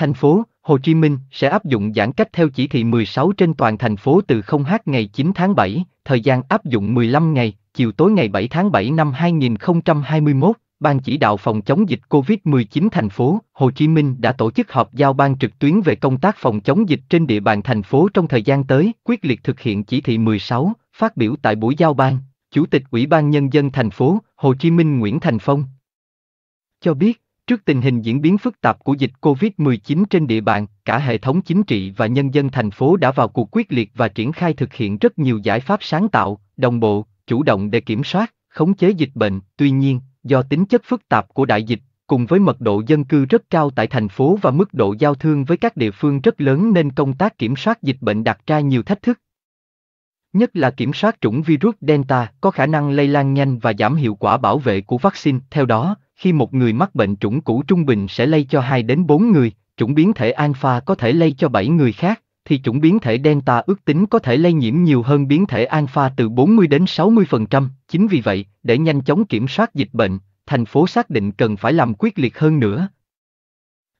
Thành phố Hồ Chí Minh sẽ áp dụng giãn cách theo chỉ thị 16 trên toàn thành phố từ 0h ngày 9 tháng 7, thời gian áp dụng 15 ngày, chiều tối ngày 7 tháng 7 năm 2021. Ban chỉ đạo phòng chống dịch COVID-19 thành phố Hồ Chí Minh đã tổ chức họp giao ban trực tuyến về công tác phòng chống dịch trên địa bàn thành phố trong thời gian tới, quyết liệt thực hiện chỉ thị 16, phát biểu tại buổi giao ban, Chủ tịch Ủy ban nhân dân thành phố Hồ Chí Minh Nguyễn Thành Phong cho biết Trước tình hình diễn biến phức tạp của dịch COVID-19 trên địa bàn, cả hệ thống chính trị và nhân dân thành phố đã vào cuộc quyết liệt và triển khai thực hiện rất nhiều giải pháp sáng tạo, đồng bộ, chủ động để kiểm soát, khống chế dịch bệnh. Tuy nhiên, do tính chất phức tạp của đại dịch, cùng với mật độ dân cư rất cao tại thành phố và mức độ giao thương với các địa phương rất lớn nên công tác kiểm soát dịch bệnh đặt ra nhiều thách thức. Nhất là kiểm soát chủng virus Delta có khả năng lây lan nhanh và giảm hiệu quả bảo vệ của vaccine. Theo đó, khi một người mắc bệnh chủng cũ trung bình sẽ lây cho 2 đến 4 người, chủng biến thể alpha có thể lây cho 7 người khác, thì chủng biến thể Delta ước tính có thể lây nhiễm nhiều hơn biến thể Alpha từ 40 đến 60%. Chính vì vậy, để nhanh chóng kiểm soát dịch bệnh, thành phố xác định cần phải làm quyết liệt hơn nữa.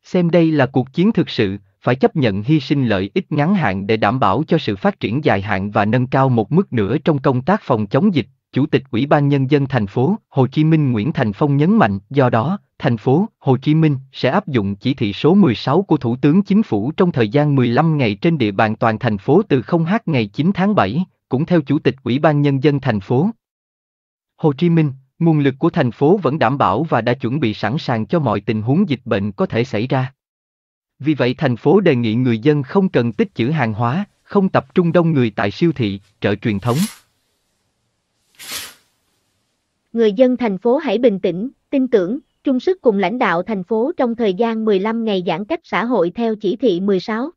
Xem đây là cuộc chiến thực sự, phải chấp nhận hy sinh lợi ích ngắn hạn để đảm bảo cho sự phát triển dài hạn và nâng cao một mức nữa trong công tác phòng chống dịch. Chủ tịch Ủy ban Nhân dân thành phố Hồ Chí Minh Nguyễn Thành Phong nhấn mạnh, do đó, thành phố Hồ Chí Minh sẽ áp dụng chỉ thị số 16 của Thủ tướng Chính phủ trong thời gian 15 ngày trên địa bàn toàn thành phố từ 0h ngày 9 tháng 7, cũng theo Chủ tịch Ủy ban Nhân dân thành phố. Hồ Chí Minh, nguồn lực của thành phố vẫn đảm bảo và đã chuẩn bị sẵn sàng cho mọi tình huống dịch bệnh có thể xảy ra. Vì vậy thành phố đề nghị người dân không cần tích trữ hàng hóa, không tập trung đông người tại siêu thị, chợ truyền thống người dân thành phố hãy bình tĩnh, tin tưởng, chung sức cùng lãnh đạo thành phố trong thời gian 15 ngày giãn cách xã hội theo chỉ thị 16.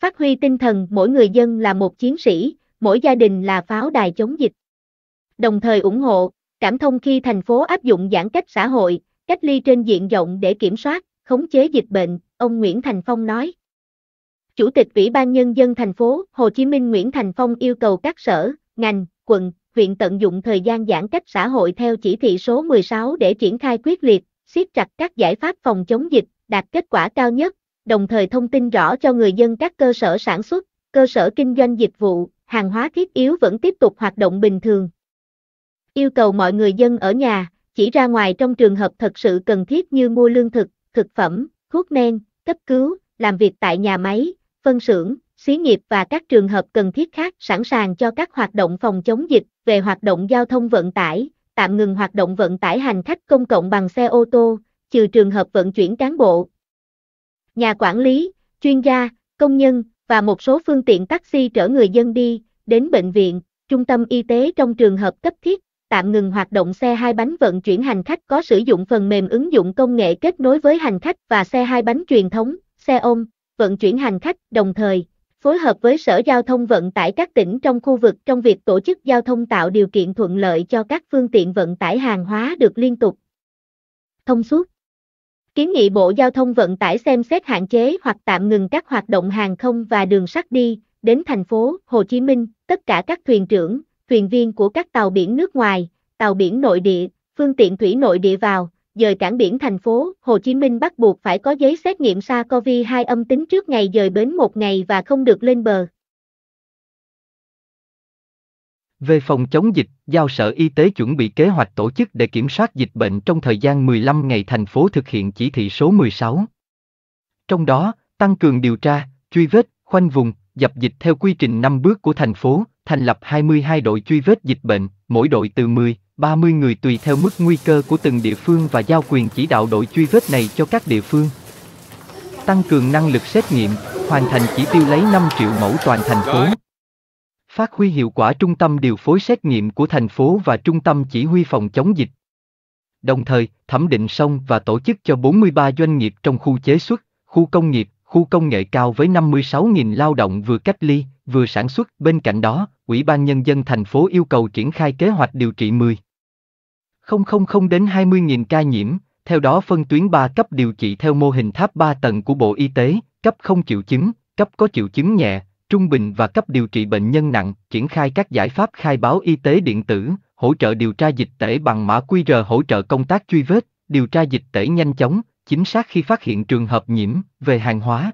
Phát huy tinh thần mỗi người dân là một chiến sĩ, mỗi gia đình là pháo đài chống dịch. Đồng thời ủng hộ, cảm thông khi thành phố áp dụng giãn cách xã hội, cách ly trên diện rộng để kiểm soát, khống chế dịch bệnh, ông Nguyễn Thành Phong nói. Chủ tịch Ủy ban Nhân dân thành phố Hồ Chí Minh Nguyễn Thành Phong yêu cầu các sở, ngành, quận, viện tận dụng thời gian giãn cách xã hội theo chỉ thị số 16 để triển khai quyết liệt, siết chặt các giải pháp phòng chống dịch, đạt kết quả cao nhất, đồng thời thông tin rõ cho người dân các cơ sở sản xuất, cơ sở kinh doanh dịch vụ, hàng hóa thiết yếu vẫn tiếp tục hoạt động bình thường. Yêu cầu mọi người dân ở nhà, chỉ ra ngoài trong trường hợp thật sự cần thiết như mua lương thực, thực phẩm, thuốc men, cấp cứu, làm việc tại nhà máy, phân xưởng, xí nghiệp và các trường hợp cần thiết khác sẵn sàng cho các hoạt động phòng chống dịch về hoạt động giao thông vận tải, tạm ngừng hoạt động vận tải hành khách công cộng bằng xe ô tô, trừ trường hợp vận chuyển cán bộ, nhà quản lý, chuyên gia, công nhân và một số phương tiện taxi chở người dân đi, đến bệnh viện, trung tâm y tế trong trường hợp cấp thiết, tạm ngừng hoạt động xe hai bánh vận chuyển hành khách có sử dụng phần mềm ứng dụng công nghệ kết nối với hành khách và xe hai bánh truyền thống, xe ôm, vận chuyển hành khách đồng thời phối hợp với Sở Giao thông Vận tải các tỉnh trong khu vực trong việc tổ chức giao thông tạo điều kiện thuận lợi cho các phương tiện vận tải hàng hóa được liên tục thông suốt. Kiến nghị Bộ Giao thông Vận tải xem xét hạn chế hoặc tạm ngừng các hoạt động hàng không và đường sắt đi đến thành phố Hồ Chí Minh, tất cả các thuyền trưởng, thuyền viên của các tàu biển nước ngoài, tàu biển nội địa, phương tiện thủy nội địa vào dời cảng biển thành phố Hồ Chí Minh bắt buộc phải có giấy xét nghiệm SARS-CoV-2 âm tính trước ngày dời bến một ngày và không được lên bờ. Về phòng chống dịch, giao Sở Y tế chuẩn bị kế hoạch tổ chức để kiểm soát dịch bệnh trong thời gian 15 ngày thành phố thực hiện chỉ thị số 16. Trong đó, tăng cường điều tra, truy vết, khoanh vùng, dập dịch theo quy trình 5 bước của thành phố, thành lập 22 đội truy vết dịch bệnh, mỗi đội từ 10, 30 người tùy theo mức nguy cơ của từng địa phương và giao quyền chỉ đạo đội truy vết này cho các địa phương. Tăng cường năng lực xét nghiệm, hoàn thành chỉ tiêu lấy 5 triệu mẫu toàn thành phố. Phát huy hiệu quả trung tâm điều phối xét nghiệm của thành phố và trung tâm chỉ huy phòng chống dịch. Đồng thời, thẩm định xong và tổ chức cho 43 doanh nghiệp trong khu chế xuất, khu công nghiệp, khu công nghệ cao với 56.000 lao động vừa cách ly, vừa sản xuất. Bên cạnh đó, Ủy ban Nhân dân thành phố yêu cầu triển khai kế hoạch điều trị 10. 000 đến 20.000 ca nhiễm, theo đó phân tuyến 3 cấp điều trị theo mô hình tháp 3 tầng của Bộ Y tế, cấp không triệu chứng, cấp có triệu chứng nhẹ, trung bình và cấp điều trị bệnh nhân nặng, triển khai các giải pháp khai báo y tế điện tử, hỗ trợ điều tra dịch tễ bằng mã QR hỗ trợ công tác truy vết, điều tra dịch tễ nhanh chóng, chính xác khi phát hiện trường hợp nhiễm về hàng hóa.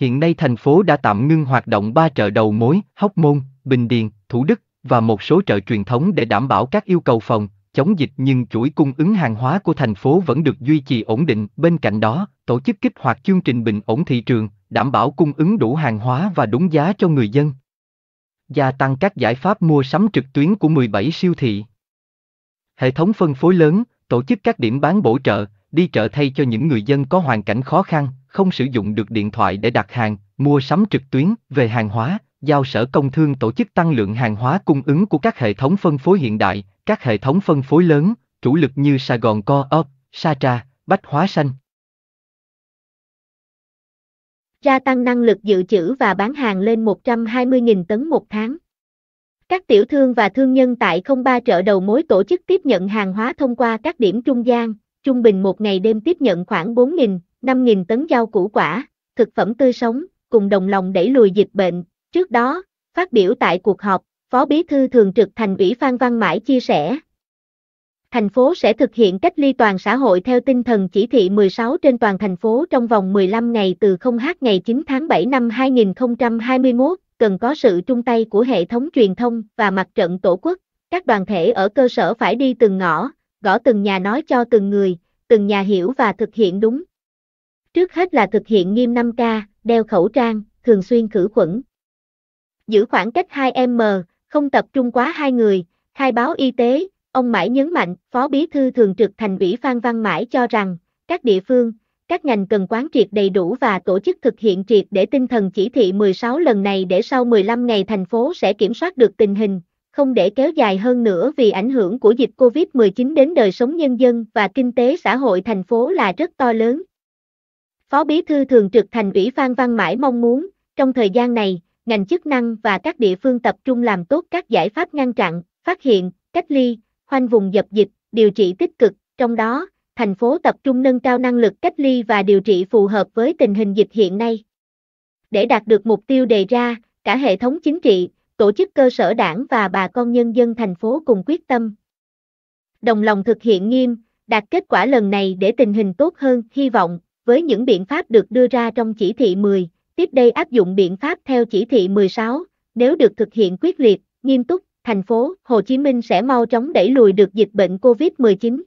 Hiện nay thành phố đã tạm ngưng hoạt động 3 chợ đầu mối, Hóc Môn, Bình Điền, Thủ Đức và một số chợ truyền thống để đảm bảo các yêu cầu phòng, chống dịch nhưng chuỗi cung ứng hàng hóa của thành phố vẫn được duy trì ổn định. Bên cạnh đó, tổ chức kích hoạt chương trình bình ổn thị trường, đảm bảo cung ứng đủ hàng hóa và đúng giá cho người dân. Gia tăng các giải pháp mua sắm trực tuyến của 17 siêu thị. Hệ thống phân phối lớn, tổ chức các điểm bán bổ trợ, đi chợ thay cho những người dân có hoàn cảnh khó khăn, không sử dụng được điện thoại để đặt hàng, mua sắm trực tuyến về hàng hóa, giao sở công thương tổ chức tăng lượng hàng hóa cung ứng của các hệ thống phân phối hiện đại, các hệ thống phân phối lớn, chủ lực như Sài Gòn Co-op, Sa Trà, Bách Hóa Xanh. Gia tăng năng lực dự trữ và bán hàng lên 120.000 tấn một tháng. Các tiểu thương và thương nhân tại 03 chợ đầu mối tổ chức tiếp nhận hàng hóa thông qua các điểm trung gian, trung bình một ngày đêm tiếp nhận khoảng 4.000, 5.000 tấn rau củ quả, thực phẩm tươi sống, cùng đồng lòng đẩy lùi dịch bệnh. Trước đó, phát biểu tại cuộc họp, Phó Bí thư Thường trực Thành ủy Phan Văn Mãi chia sẻ. Thành phố sẽ thực hiện cách ly toàn xã hội theo tinh thần chỉ thị 16 trên toàn thành phố trong vòng 15 ngày từ 0h ngày 9 tháng 7 năm 2021, cần có sự chung tay của hệ thống truyền thông và mặt trận tổ quốc. Các đoàn thể ở cơ sở phải đi từng ngõ, gõ từng nhà nói cho từng người, từng nhà hiểu và thực hiện đúng. Trước hết là thực hiện nghiêm 5K, đeo khẩu trang, thường xuyên khử khuẩn. Giữ khoảng cách 2M, không tập trung quá hai người, khai báo y tế, ông Mãi nhấn mạnh, Phó Bí Thư Thường trực Thành ủy Phan Văn Mãi cho rằng, các địa phương, các ngành cần quán triệt đầy đủ và tổ chức thực hiện triệt để tinh thần chỉ thị 16 lần này để sau 15 ngày thành phố sẽ kiểm soát được tình hình, không để kéo dài hơn nữa vì ảnh hưởng của dịch COVID-19 đến đời sống nhân dân và kinh tế xã hội thành phố là rất to lớn. Phó Bí Thư Thường trực Thành ủy Phan Văn Mãi mong muốn, trong thời gian này, ngành chức năng và các địa phương tập trung làm tốt các giải pháp ngăn chặn, phát hiện, cách ly, khoanh vùng dập dịch, điều trị tích cực, trong đó, thành phố tập trung nâng cao năng lực cách ly và điều trị phù hợp với tình hình dịch hiện nay. Để đạt được mục tiêu đề ra, cả hệ thống chính trị, tổ chức cơ sở đảng và bà con nhân dân thành phố cùng quyết tâm. Đồng lòng thực hiện nghiêm, đạt kết quả lần này để tình hình tốt hơn, hy vọng, với những biện pháp được đưa ra trong chỉ thị 10, Tiếp đây áp dụng biện pháp theo chỉ thị 16, nếu được thực hiện quyết liệt, nghiêm túc, thành phố Hồ Chí Minh sẽ mau chóng đẩy lùi được dịch bệnh COVID-19.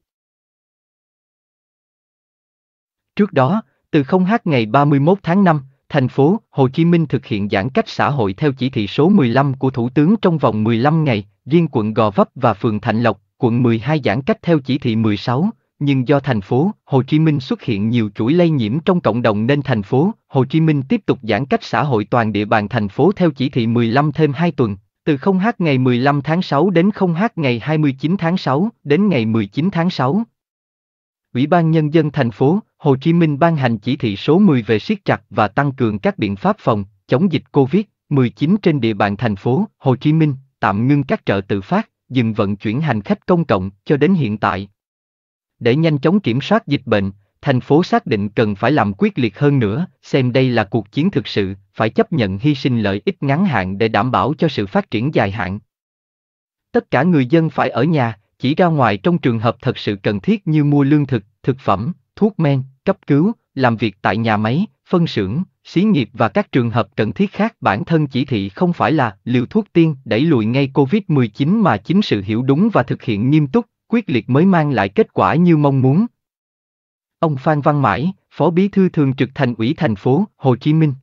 Trước đó, từ 0h ngày 31 tháng 5, thành phố Hồ Chí Minh thực hiện giãn cách xã hội theo chỉ thị số 15 của Thủ tướng trong vòng 15 ngày, riêng quận Gò Vấp và phường Thạnh Lộc, quận 12 giãn cách theo chỉ thị 16, nhưng do thành phố Hồ Chí Minh xuất hiện nhiều chuỗi lây nhiễm trong cộng đồng nên thành phố Hồ Chí Minh tiếp tục giãn cách xã hội toàn địa bàn thành phố theo chỉ thị 15 thêm 2 tuần, từ 0H ngày 15 tháng 6 đến 0H ngày 29 tháng 6 đến ngày 19 tháng 6. Ủy ban Nhân dân thành phố Hồ Chí Minh ban hành chỉ thị số 10 về siết chặt và tăng cường các biện pháp phòng chống dịch COVID-19 trên địa bàn thành phố Hồ Chí Minh, tạm ngưng các chợ tự phát, dừng vận chuyển hành khách công cộng cho đến hiện tại để nhanh chóng kiểm soát dịch bệnh, thành phố xác định cần phải làm quyết liệt hơn nữa, xem đây là cuộc chiến thực sự, phải chấp nhận hy sinh lợi ích ngắn hạn để đảm bảo cho sự phát triển dài hạn. Tất cả người dân phải ở nhà, chỉ ra ngoài trong trường hợp thật sự cần thiết như mua lương thực, thực phẩm, thuốc men, cấp cứu, làm việc tại nhà máy, phân xưởng, xí nghiệp và các trường hợp cần thiết khác. Bản thân chỉ thị không phải là liều thuốc tiên đẩy lùi ngay COVID-19 mà chính sự hiểu đúng và thực hiện nghiêm túc quyết liệt mới mang lại kết quả như mong muốn. Ông Phan Văn Mãi, Phó Bí thư Thường trực Thành ủy thành phố Hồ Chí Minh